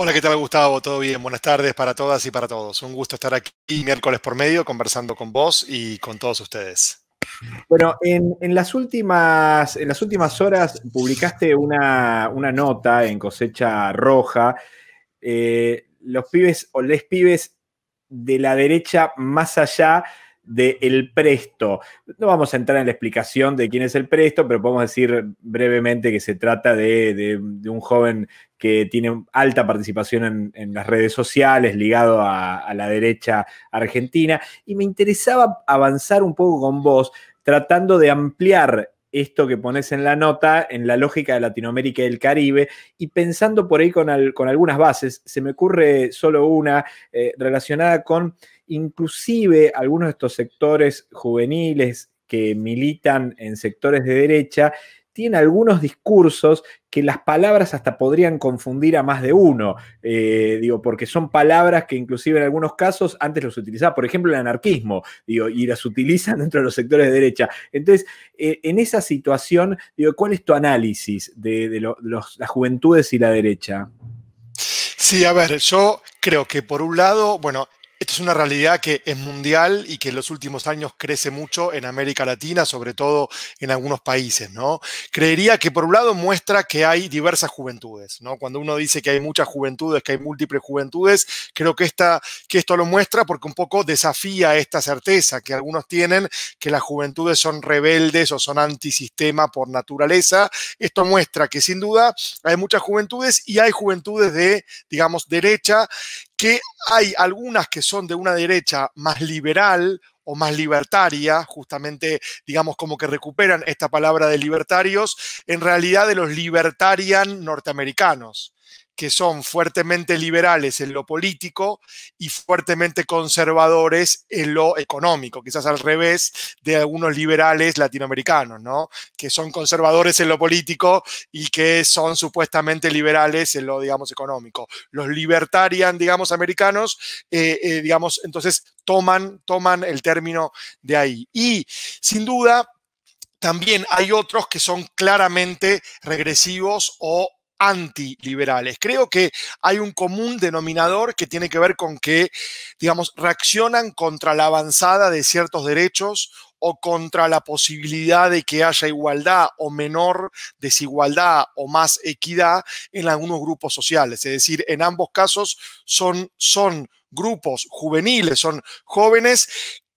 Hola, ¿qué tal Gustavo? ¿Todo bien? Buenas tardes para todas y para todos. Un gusto estar aquí miércoles por medio conversando con vos y con todos ustedes. Bueno, en, las, últimas, en las últimas horas publicaste una, nota en cosecha roja. Eh, los pibes o les pibes de la derecha más allá de El Presto. No vamos a entrar en la explicación de quién es El Presto, pero podemos decir brevemente que se trata de, un joven que tiene alta participación en, las redes sociales, ligado a la derecha argentina. Y me interesaba avanzar un poco con vos, tratando de ampliar esto que pones en la nota en la lógica de Latinoamérica y el Caribe y pensando por ahí con, algunas bases, se me ocurre solo una eh, relacionada con inclusive algunos de estos sectores juveniles que militan en sectores de derecha, tienen algunos discursos que las palabras hasta podrían confundir a más de uno, eh, digo, porque son palabras que inclusive en algunos casos antes los utilizaba, por ejemplo, el anarquismo, digo, y las utilizan dentro de los sectores de derecha. Entonces, eh, en esa situación, digo, ¿cuál es tu análisis de, las juventudes y la derecha? Sí, a ver, yo creo que por un lado, bueno, esto es una realidad que es mundial y que en los últimos años crece mucho en América Latina, sobre todo en algunos países, ¿no? Creería que por un lado muestra que hay diversas juventudes, ¿no? Cuando uno dice que hay muchas juventudes, que hay múltiples juventudes, creo que, que esto lo muestra porque un poco desafía esta certeza que algunos tienen que las juventudes son rebeldes o son antisistema por naturaleza. Esto muestra que sin duda hay muchas juventudes y hay juventudes de, digamos, derecha que hay algunas que son de una derecha más liberal o más libertaria, justamente, digamos, como que recuperan esta palabra de libertarios, en realidad de los libertarian norteamericanos que son fuertemente liberales en lo político y fuertemente conservadores en lo económico, quizás al revés de algunos liberales latinoamericanos, ¿no? Que son conservadores en lo político y que son supuestamente liberales en lo, digamos, económico. Los libertarian, digamos, americanos, eh, eh, digamos, entonces toman, toman el término de ahí. Y sin duda, también hay otros que son claramente regresivos o antiliberales. Creo que hay un común denominador que tiene que ver con que, digamos, reaccionan contra la avanzada de ciertos derechos o contra la posibilidad de que haya igualdad o menor desigualdad o más equidad en algunos grupos sociales. Es decir, en ambos casos son, son grupos juveniles, son jóvenes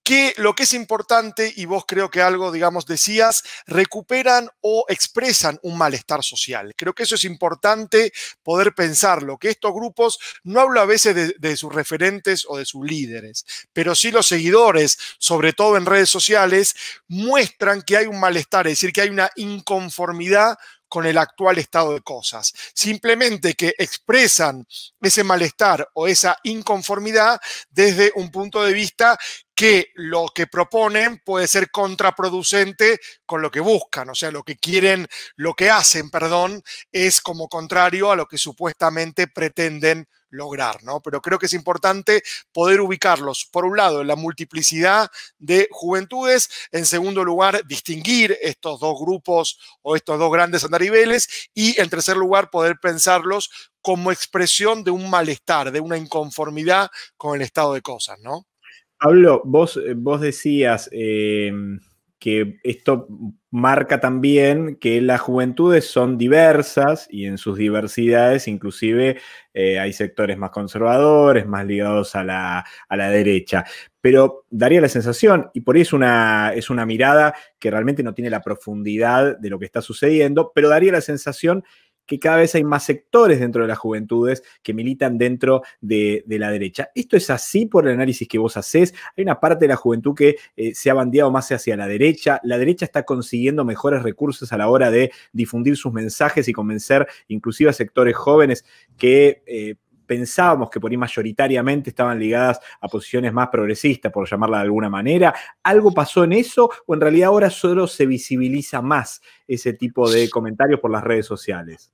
que lo que es importante, y vos creo que algo, digamos, decías, recuperan o expresan un malestar social. Creo que eso es importante poder pensarlo, que estos grupos, no hablo a veces de, sus referentes o de sus líderes, pero sí los seguidores, sobre todo en redes sociales, muestran que hay un malestar, es decir, que hay una inconformidad con el actual estado de cosas, simplemente que expresan ese malestar o esa inconformidad desde un punto de vista que lo que proponen puede ser contraproducente con lo que buscan, o sea, lo que quieren, lo que hacen, perdón, es como contrario a lo que supuestamente pretenden lograr, ¿no? Pero creo que es importante poder ubicarlos, por un lado, en la multiplicidad de juventudes, en segundo lugar, distinguir estos dos grupos o estos dos grandes andariveles y, en tercer lugar, poder pensarlos como expresión de un malestar, de una inconformidad con el estado de cosas, ¿no? Pablo, vos, eh, vos decías... Em, que esto marca también que las juventudes son diversas y en sus diversidades inclusive eh, hay sectores más conservadores, más ligados a la, derecha. Pero daría la sensación, y por ahí una, es una mirada que realmente no tiene la profundidad de lo que está sucediendo, pero daría la sensación que cada vez hay más sectores dentro de las juventudes que militan dentro de, la derecha. ¿Esto es así por el análisis que vos hacés? ¿Hay una parte de la juventud que eh, se ha bandeado más hacia la derecha? ¿La derecha está consiguiendo mejores recursos a la hora de difundir sus mensajes y convencer inclusive a sectores jóvenes que... Eh, pensábamos que por ahí mayoritariamente estaban ligadas a posiciones más progresistas, por llamarla de alguna manera. ¿Algo pasó en eso o en realidad ahora solo se visibiliza más ese tipo de comentarios por las redes sociales?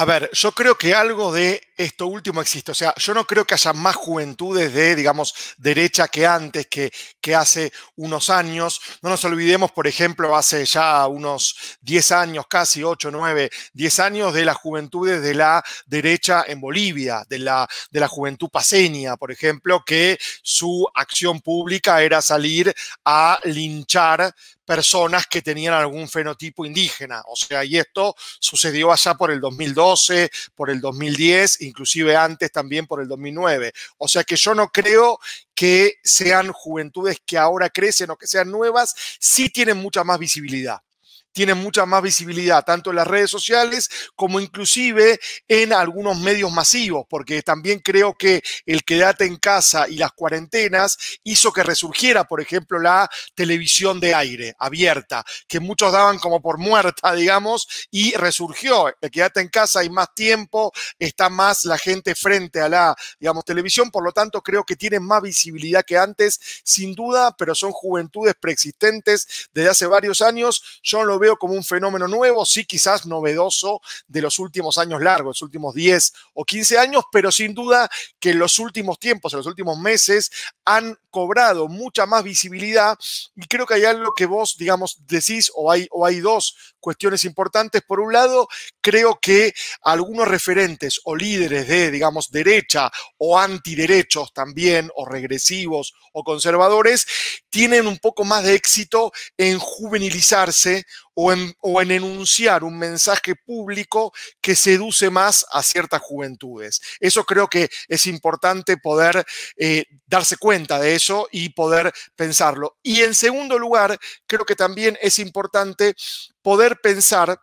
A ver, yo creo que algo de esto último existe. O sea, yo no creo que haya más juventudes de, digamos, derecha que antes, que, que hace unos años. No nos olvidemos, por ejemplo, hace ya unos 10 años, casi 8, 9, 10 años de las juventudes de la derecha en Bolivia, de la, de la juventud paseña, por ejemplo, que su acción pública era salir a linchar personas que tenían algún fenotipo indígena. O sea, y esto sucedió allá por el 2002 por el 2010, inclusive antes también por el 2009. O sea que yo no creo que sean juventudes que ahora crecen o que sean nuevas, sí tienen mucha más visibilidad tiene mucha más visibilidad, tanto en las redes sociales como inclusive en algunos medios masivos, porque también creo que el quedate en casa y las cuarentenas hizo que resurgiera, por ejemplo, la televisión de aire abierta, que muchos daban como por muerta, digamos, y resurgió. El quedate en casa, hay más tiempo, está más la gente frente a la, digamos, televisión, por lo tanto creo que tiene más visibilidad que antes, sin duda, pero son juventudes preexistentes desde hace varios años. Yo lo veo como un fenómeno nuevo, sí quizás novedoso de los últimos años largos, los últimos 10 o 15 años, pero sin duda que en los últimos tiempos, en los últimos meses, han cobrado mucha más visibilidad y creo que hay algo que vos, digamos, decís o hay, o hay dos cuestiones importantes. Por un lado, creo que algunos referentes o líderes de, digamos, derecha o antiderechos también, o regresivos o conservadores, tienen un poco más de éxito en juvenilizarse o en, enunciar un mensaje público que seduce más a ciertas juventudes. Eso creo que es importante poder eh, darse cuenta de eso y poder pensarlo. Y en segundo lugar, creo que también es importante poder pensar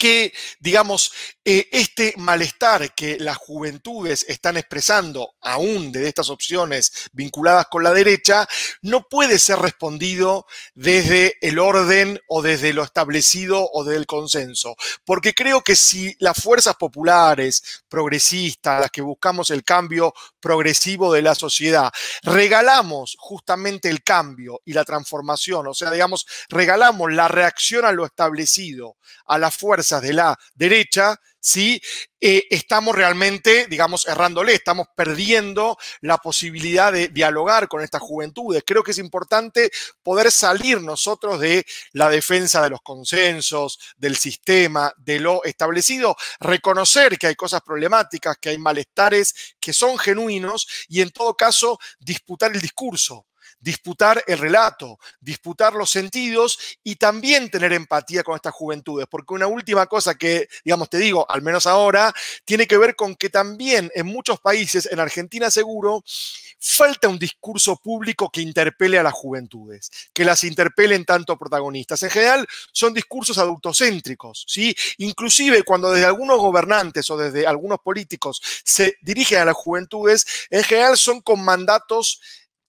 que, digamos, eh, este malestar que las juventudes están expresando, aún de estas opciones vinculadas con la derecha, no puede ser respondido desde el orden o desde lo establecido o desde el consenso. Porque creo que si las fuerzas populares, progresistas, las que buscamos el cambio progresivo de la sociedad, regalamos justamente el cambio y la transformación, o sea, digamos, regalamos la reacción a lo establecido, a la fuerza, de la derecha, ¿sí? Eh, estamos realmente, digamos, errándole, estamos perdiendo la posibilidad de dialogar con estas juventudes. Creo que es importante poder salir nosotros de la defensa de los consensos, del sistema, de lo establecido, reconocer que hay cosas problemáticas, que hay malestares que son genuinos y en todo caso disputar el discurso disputar el relato, disputar los sentidos y también tener empatía con estas juventudes, porque una última cosa que, digamos, te digo, al menos ahora, tiene que ver con que también en muchos países, en Argentina seguro, falta un discurso público que interpele a las juventudes, que las interpelen tanto protagonistas. En general, son discursos adultocéntricos, ¿sí? Inclusive cuando desde algunos gobernantes o desde algunos políticos se dirigen a las juventudes, en general son con mandatos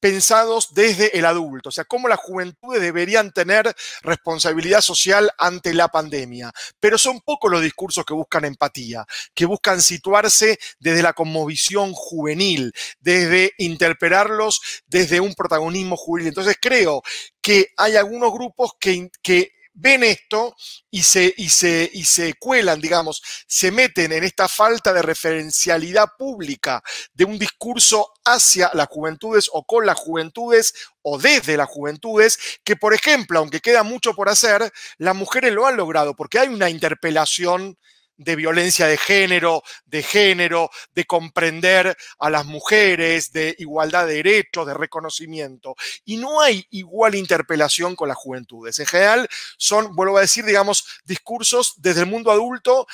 pensados desde el adulto, o sea, cómo las juventudes deberían tener responsabilidad social ante la pandemia. Pero son pocos los discursos que buscan empatía, que buscan situarse desde la conmovisión juvenil, desde interpelarlos desde un protagonismo juvenil. Entonces creo que hay algunos grupos que, que ven esto y se, y se, y se cuelan, digamos, se meten en esta falta de referencialidad pública de un discurso hacia las juventudes o con las juventudes o desde las juventudes, que por ejemplo, aunque queda mucho por hacer, las mujeres lo han logrado, porque hay una interpelación de violencia de género, de género, de comprender a las mujeres, de igualdad de derechos, de reconocimiento. Y no hay igual interpelación con las juventudes. En general son, vuelvo a decir, digamos, discursos desde el mundo adulto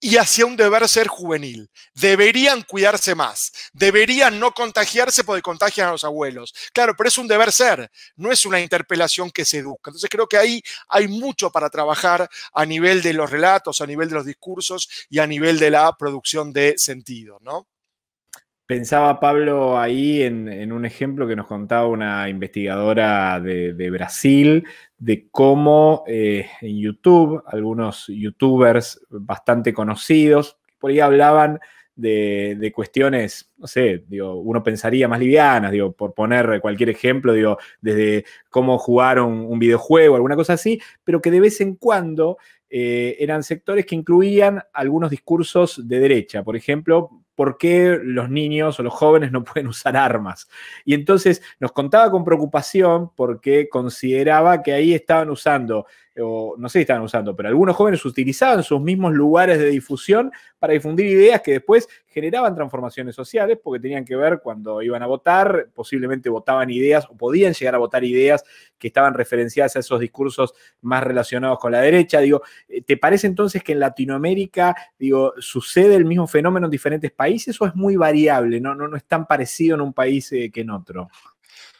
y hacia un deber ser juvenil. Deberían cuidarse más, deberían no contagiarse porque contagian a los abuelos. Claro, pero es un deber ser, no es una interpelación que se educa. Entonces creo que ahí hay mucho para trabajar a nivel de los relatos, a nivel de los discursos y a nivel de la producción de sentido, ¿no? Pensaba Pablo ahí en, un ejemplo que nos contaba una investigadora de, de Brasil de cómo eh, en YouTube algunos youtubers bastante conocidos, por ahí hablaban de, cuestiones, no sé, digo, uno pensaría más livianas, digo, por poner cualquier ejemplo, digo, desde cómo jugar un, videojuego, alguna cosa así, pero que de vez en cuando eh, eran sectores que incluían algunos discursos de derecha. Por ejemplo, por qué los niños o los jóvenes no pueden usar armas. Y entonces nos contaba con preocupación porque consideraba que ahí estaban usando no sé si estaban usando, pero algunos jóvenes utilizaban sus mismos lugares de difusión para difundir ideas que después generaban transformaciones sociales porque tenían que ver cuando iban a votar, posiblemente votaban ideas o podían llegar a votar ideas que estaban referenciadas a esos discursos más relacionados con la derecha. Digo, eh, ¿te parece entonces que en Latinoamérica, digo, sucede el mismo fenómeno en diferentes países o es muy variable? No, no, no es tan parecido en un país eh, que en otro.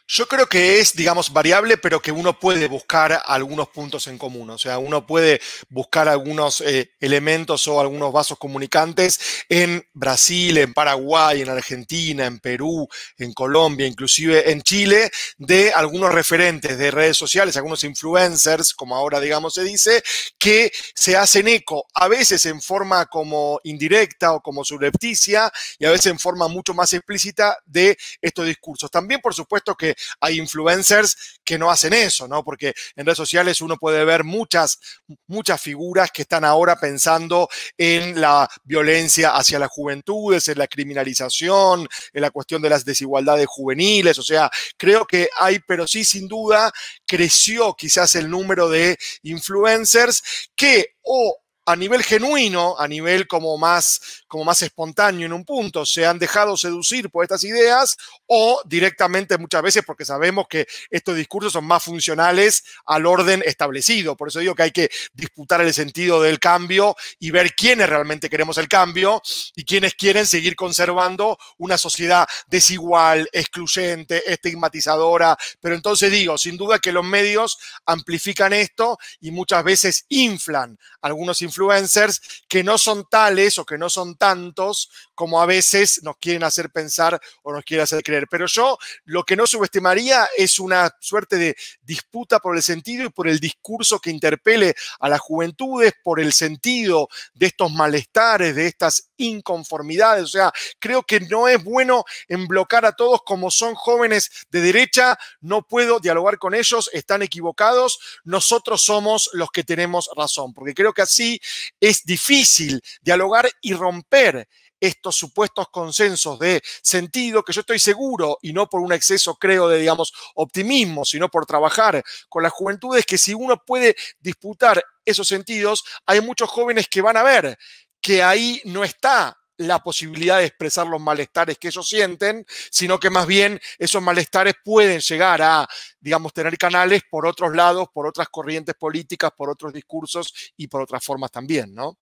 Yo creo que es, digamos, variable, pero que uno puede buscar algunos puntos en común. O sea, uno puede buscar algunos eh, elementos o algunos vasos comunicantes en Brasil, en Paraguay, en Argentina, en Perú, en Colombia, inclusive en Chile, de algunos referentes de redes sociales, algunos influencers, como ahora, digamos, se dice, que se hacen eco, a veces en forma como indirecta o como subrepticia, y a veces en forma mucho más explícita de estos discursos. También, por supuesto, que hay influencers que no hacen eso, ¿no? Porque en redes sociales uno puede ver muchas, muchas figuras que están ahora pensando en la violencia hacia las juventudes, en la criminalización, en la cuestión de las desigualdades juveniles. O sea, creo que hay, pero sí, sin duda, creció quizás el número de influencers que o a nivel genuino, a nivel como más como más espontáneo en un punto, se han dejado seducir por estas ideas o directamente muchas veces porque sabemos que estos discursos son más funcionales al orden establecido. Por eso digo que hay que disputar el sentido del cambio y ver quiénes realmente queremos el cambio y quiénes quieren seguir conservando una sociedad desigual, excluyente, estigmatizadora. Pero entonces digo, sin duda que los medios amplifican esto y muchas veces inflan algunos influencers que no son tales o que no son tantos como a veces nos quieren hacer pensar o nos quieren hacer creer. Pero yo lo que no subestimaría es una suerte de disputa por el sentido y por el discurso que interpele a las juventudes, por el sentido de estos malestares, de estas inconformidades. O sea, creo que no es bueno emblocar a todos como son jóvenes de derecha, no puedo dialogar con ellos, están equivocados, nosotros somos los que tenemos razón, porque creo que así es difícil dialogar y romper romper estos supuestos consensos de sentido que yo estoy seguro, y no por un exceso, creo, de, digamos, optimismo, sino por trabajar con las juventudes, que si uno puede disputar esos sentidos, hay muchos jóvenes que van a ver que ahí no está la posibilidad de expresar los malestares que ellos sienten, sino que más bien esos malestares pueden llegar a, digamos, tener canales por otros lados, por otras corrientes políticas, por otros discursos y por otras formas también, ¿no?